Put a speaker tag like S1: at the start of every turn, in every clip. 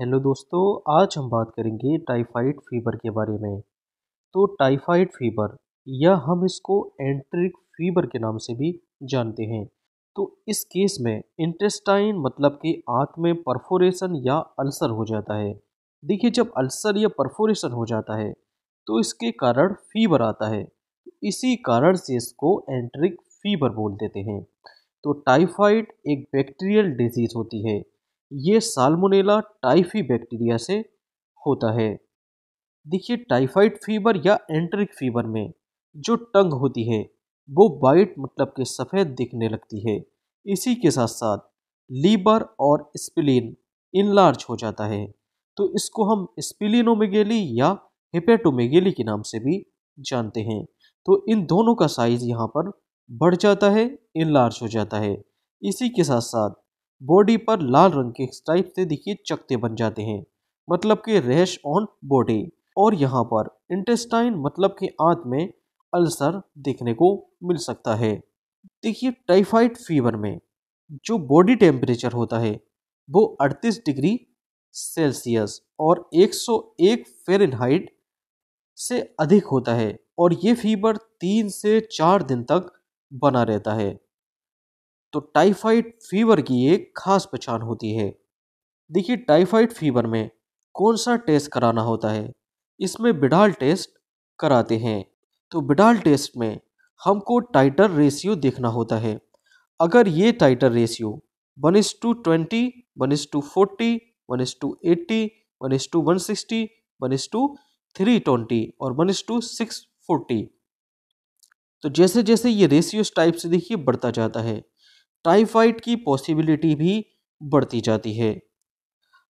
S1: hello दोस्तों आज हम बात करेंगे टाइफाइड फीवर के बारे में तो टाइफाइड फीवर या हम इसको एंट्रिक फीवर के नाम से भी जानते हैं तो इस केस में इंटेस्टाइन मतलब कि आँख में परफोरेशन या अल्सर हो जाता है देखिए जब अल्सर या परफोरेशन हो जाता है तो इसके कारण फीवर आता है इसी कारण से इसको एंट्रिक फीवर बोल देते हैं तो टाइफाइड एक बैक्टीरियल डिजीज़ होती है ये साल्मोनेला टाइफी बैक्टीरिया से होता है देखिए टाइफाइड फीवर या एंट्रिक फीवर में जो टंग होती है वो वाइट मतलब के सफ़ेद दिखने लगती है इसी के साथ साथ लीवर और स्पिलिन इनलार्ज हो जाता है तो इसको हम स्पिलिनोमेगेली या हिपेटोमेगेली के नाम से भी जानते हैं तो इन दोनों का साइज यहाँ पर बढ़ जाता है इनलार्ज हो जाता है इसी के साथ साथ बॉडी पर लाल रंग के स्ट्राइप से देखिए चकते बन जाते हैं मतलब कि रैश ऑन बॉडी और यहाँ पर इंटेस्टाइन मतलब कि आंत में अल्सर देखने को मिल सकता है देखिए टाइफाइड फीवर में जो बॉडी टेम्परेचर होता है वो 38 डिग्री सेल्सियस और 101 फ़ारेनहाइट से अधिक होता है और ये फीवर तीन से चार दिन तक बना रहता है तो टाइफाइड फीवर की एक खास पहचान होती है देखिए टाइफाइड फीवर में कौन सा टेस्ट कराना होता है इसमें बिडाल टेस्ट कराते हैं तो बिडाल टेस्ट में हमको टाइटर रेशियो देखना होता है अगर ये titre ratio one is to twenty one is to forty one is to eighty one is to one sixty one is to three twenty और one is to six forty तो जैसे जैसे ये रेशियो टाइप से देखिए बढ़ता जाता है टाइफाइड की पॉसिबिलिटी भी बढ़ती जाती है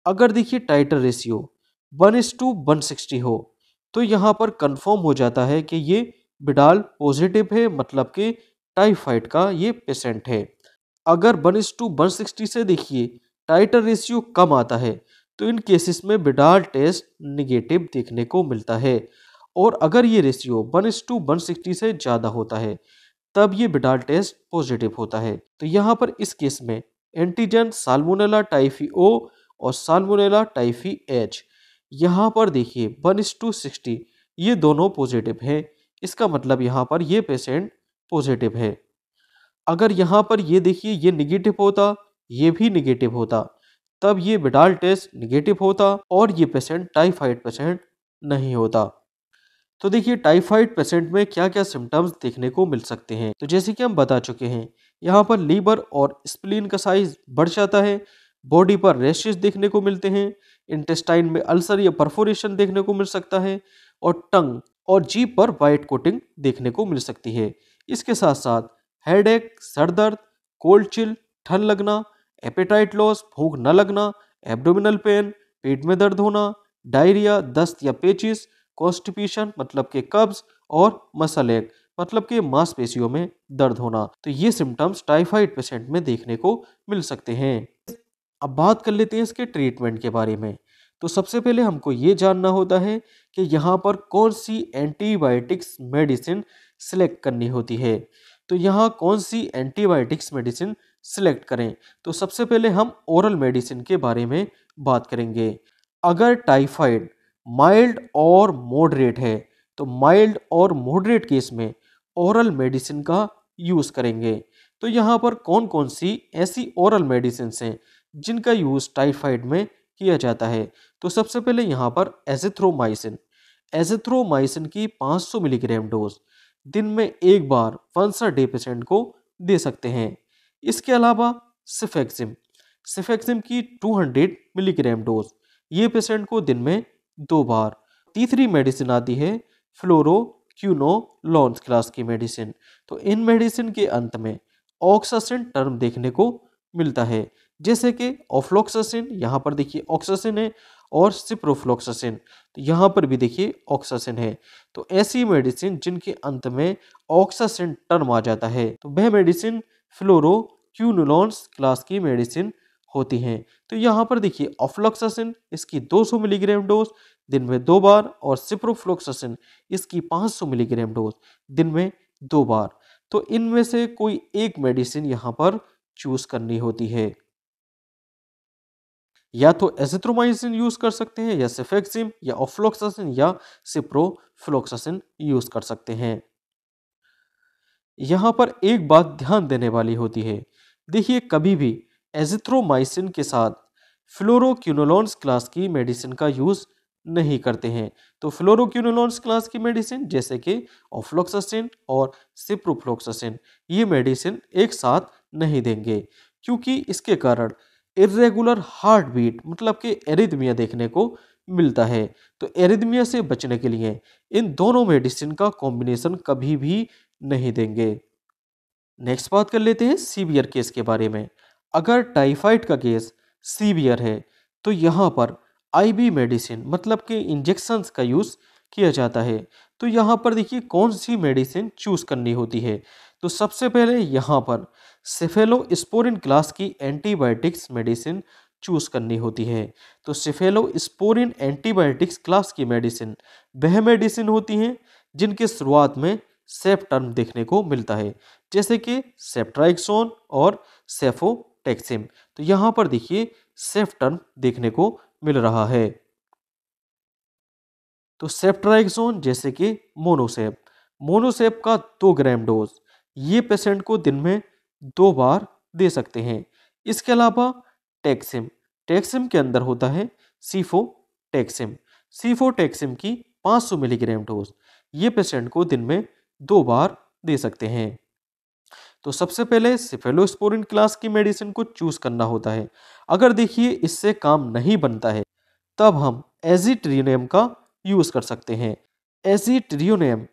S1: अगर देखिए titre ratio one is to one sixty हो तो यहाँ पर कंफर्म हो जाता है कि ये बिडाल पॉजिटिव है मतलब कि टाइफाइड का ये पेशेंट है अगर one is to one sixty से देखिए टाइटर रेशियो कम आता है तो इन केसेस में बिडाल टेस्ट निगेटिव देखने को मिलता है और अगर ये ratio one is to one sixty से ज़्यादा होता है तब ये बिडाल टेस्ट पॉजिटिव होता है तो यहाँ पर इस केस में एंटीजन साल्मोनेला टाइफी ओ और साल्मोनेला टाइफी एच यहाँ पर देखिए वन इस टू सिक्सटी ये दोनों पॉजिटिव हैं इसका मतलब यहाँ पर ये पेशेंट पॉजिटिव है अगर यहाँ पर ये देखिए ये निगेटिव होता ये भी निगेटिव होता तब ये बिडाल टेस्ट निगेटिव होता और ये पेशेंट टाइफाइड पेशेंट नहीं होता तो देखिए टाइफाइड पेशेंट में क्या क्या सिम्टम्स देखने को मिल सकते हैं तो जैसे कि हम बता चुके हैं यहाँ पर लीवर और स्प्लीन का साइज बढ़ जाता है बॉडी पर रेशेज देखने को मिलते हैं इंटेस्टाइन में अल्सर या परफोरेशन देखने को मिल सकता है और टंग और जीप पर वाइट कोटिंग देखने को मिल सकती है इसके साथ साथ हेड एक सर दर्द कोल्ड चिल ठन लगना एपेटाइट लॉस भूख न लगना एब्डोमिनल पेन पेट में दर्द होना डायरिया दस्त या पेचिस कॉन्स्टिपेशन मतलब के कब्ज और मसल एक मतलब के मांसपेशियों में दर्द होना तो ये सिम्टम्स टाइफाइड पेशेंट में देखने को मिल सकते हैं अब बात कर लेते हैं इसके ट्रीटमेंट के बारे में तो सबसे पहले हमको ये जानना होता है कि यहाँ पर कौन सी एंटीबायोटिक्स मेडिसिन सिलेक्ट करनी होती है तो यहाँ कौन सी एंटीबायोटिक्स मेडिसिन सिलेक्ट करें तो सबसे पहले हम ओरल मेडिसिन के बारे में बात करेंगे अगर टाइफाइड माइल्ड और मॉडरेट है तो माइल्ड और मॉडरेट केस में औरल मेडिसिन का यूज़ करेंगे तो यहाँ पर कौन कौन सी ऐसी औरल मेडिसिन हैं जिनका यूज़ टाइफाइड में किया जाता है तो सबसे पहले यहाँ पर एजिथ्रोमाइसिन एजिथ्रोमाइसिन की 500 मिलीग्राम डोज दिन में एक बार फंसर डे पेशेंट को दे सकते हैं इसके अलावा सिफेक्सिम सिफेक्सिम की 200 मिलीग्राम डोज ये पेशेंट को दिन में दो बार तीसरी मेडिसिन आती है फ्लोरो क्यूनो लॉन्स क्लास की मेडिसिन तो इन मेडिसिन के अंत में ऑक्सासिन टर्म देखने को मिलता है जैसे कि ऑफ्लोक्सासिन यहाँ पर देखिए ऑक्सासिन है और सिप्रोफ्लोक्सासिन तो यहाँ पर भी देखिए ऑक्सासिन है तो ऐसी मेडिसिन जिनके अंत में ऑक्सासिन टर्म आ जाता है तो वह मेडिसिन फ्लोरो क्यूनोलॉन्स क्लास की मेडिसिन होती हैं तो यहाँ पर देखिए ऑफ्लॉक्सासिन इसकी 200 मिलीग्राम डोज दिन में दो बार और सिप्रोफ्लोक्सासिन इसकी 500 मिलीग्राम डोज दिन में दो बार तो इनमें से कोई एक मेडिसिन यहाँ पर चूज करनी होती है या तो एसिथ्रोमाइसिन यूज कर सकते हैं या सिफेक्सिम या ऑफ्लोक्सासिन या सिप्रोफ्लोक्सासिन यूज कर सकते हैं यहाँ पर एक बात ध्यान देने वाली होती है देखिए कभी भी एजिथ्रोमाइसिन के साथ फ्लोरोक्यूनोलॉन्स क्लास की मेडिसिन का यूज़ नहीं करते हैं तो फ्लोरोक्यूनोलॉन्स क्लास की मेडिसिन जैसे कि ऑफ्लोक्सासिन और सिप्रोफ्लोक्सासिन ये मेडिसिन एक साथ नहीं देंगे क्योंकि इसके कारण इरेगुलर हार्ट बीट मतलब कि एरिदमिया देखने को मिलता है तो एरिदमिया से बचने के लिए इन दोनों मेडिसिन का कॉम्बिनेशन कभी भी नहीं देंगे नेक्स्ट बात कर लेते हैं सीवियर केस के बारे में अगर टाइफाइड का केस सीवियर है तो यहाँ पर आईबी मेडिसिन मतलब कि इंजेक्शंस का यूज़ किया जाता है तो यहाँ पर देखिए कौन सी मेडिसिन चूज़ करनी होती है तो सबसे पहले यहाँ पर सेफेलोस्पोरिन क्लास की एंटीबायोटिक्स मेडिसिन चूज़ करनी होती है तो सेफेलोस्पोरिन एंटीबायोटिक्स क्लास की मेडिसिन वह मेडिसिन होती हैं जिनके शुरुआत में सेफ टर्म देखने को मिलता है जैसे कि सेप्ट्राइक्सोन और सेफो टैक्सिम तो यहाँ पर देखिए सेफ टर्म देखने को मिल रहा है तो सेफ्ट्राइक्सोन जैसे कि मोनोसेप मोनोसेप का दो ग्राम डोज ये पेशेंट को दिन में दो बार दे सकते हैं इसके अलावा टैक्सिम टैक्सिम के अंदर होता है सीफो टैक्सिम सीफो टैक्सिम की 500 मिलीग्राम डोज ये पेशेंट को दिन में दो बार दे सकते हैं तो सबसे पहले सिफेलोस्पोरिन क्लास की मेडिसिन को चूज करना होता है अगर देखिए इससे काम नहीं बनता है तब हम एजिट्रियोनियम का यूज़ कर सकते हैं एजिट्रियोनियम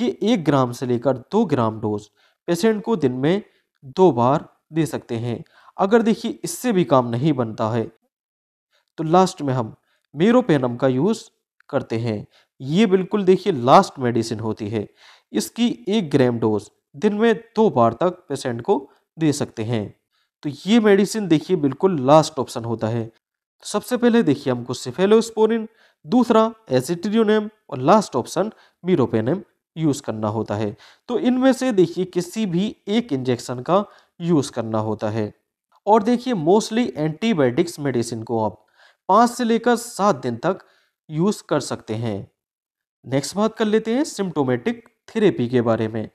S1: ये एक ग्राम से लेकर दो ग्राम डोज पेशेंट को दिन में दो बार दे सकते हैं अगर देखिए इससे भी काम नहीं बनता है तो लास्ट में हम मेरोपेनम का यूज़ करते हैं ये बिल्कुल देखिए लास्ट मेडिसिन होती है इसकी एक ग्राम डोज दिन में दो बार तक पेशेंट को दे सकते हैं तो ये मेडिसिन देखिए बिल्कुल लास्ट ऑप्शन होता है तो सबसे पहले देखिए हमको सिफेलोस्पोरिन दूसरा एसिट्रियोनेम और लास्ट ऑप्शन मीरोपेनेम यूज़ करना होता है तो इनमें से देखिए किसी भी एक इंजेक्शन का यूज़ करना होता है और देखिए मोस्टली एंटीबायोटिक्स मेडिसिन को आप पाँच से लेकर सात दिन तक यूज़ कर सकते हैं नेक्स्ट बात कर लेते हैं सिम्टोमेटिक थेरेपी के बारे में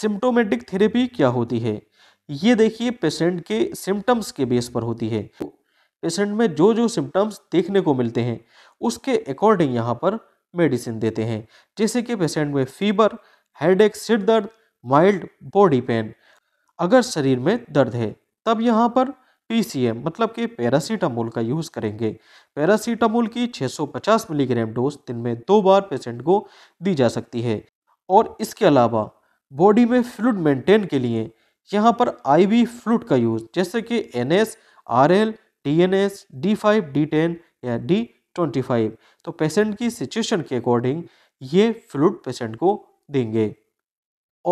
S1: सिम्टोमेटिक थेरेपी क्या होती है ये देखिए पेशेंट के सिम्टम्स के बेस पर होती है पेशेंट में जो जो सिम्टम्स देखने को मिलते हैं उसके अकॉर्डिंग यहाँ पर मेडिसिन देते हैं जैसे कि पेशेंट में फीवर हेड एक सिर दर्द माइल्ड बॉडी पेन अगर शरीर में दर्द है तब यहाँ पर पीसीएम मतलब कि पैरासीटामोल का यूज़ करेंगे पैरासीटामोल की 650 मिलीग्राम डोज दिन में दो बार पेशेंट को दी जा सकती है और इसके अलावा बॉडी में फ्लूड मेंटेन के लिए यहाँ पर आई वी फ्लूड का यूज़ जैसे कि N S R L D N S D five D ten या डी ट्वेंटी फाइव तो पेशेंट की सिचुएशन के अकॉर्डिंग ये फ्लूड पेशेंट को देंगे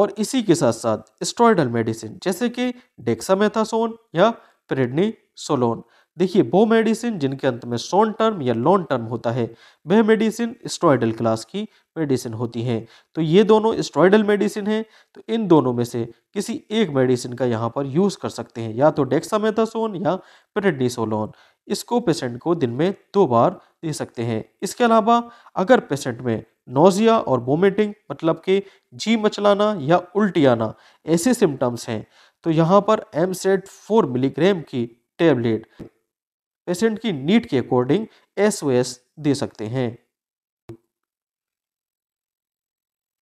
S1: और इसी के साथ साथ स्टॉइडल मेडिसिन जैसे कि डेक्सामेथासोन या प्रेडनी सोलोन देखिए वो मेडिसिन जिनके अंत में शॉर्ट टर्म या लॉन्ग टर्म होता है वह मेडिसिन स्ट्रॉयडल क्लास की मेडिसिन होती हैं तो ये दोनों स्ट्रॉयडल मेडिसिन हैं तो इन दोनों में से किसी एक मेडिसिन का यहाँ पर यूज़ कर सकते हैं या तो डेक्सामेथासोन या प्रेडिसोलोन इसको पेशेंट को दिन में दो बार दे सकते हैं इसके अलावा अगर पेशेंट में नोजिया और वोमिटिंग मतलब कि जी मचलाना या उल्टी आना ऐसे सिम्टम्स हैं तो यहाँ पर एम सेट फोर मिलीग्राम की टेबलेट पेशेंट की नीड के अकॉर्डिंग एस दे सकते हैं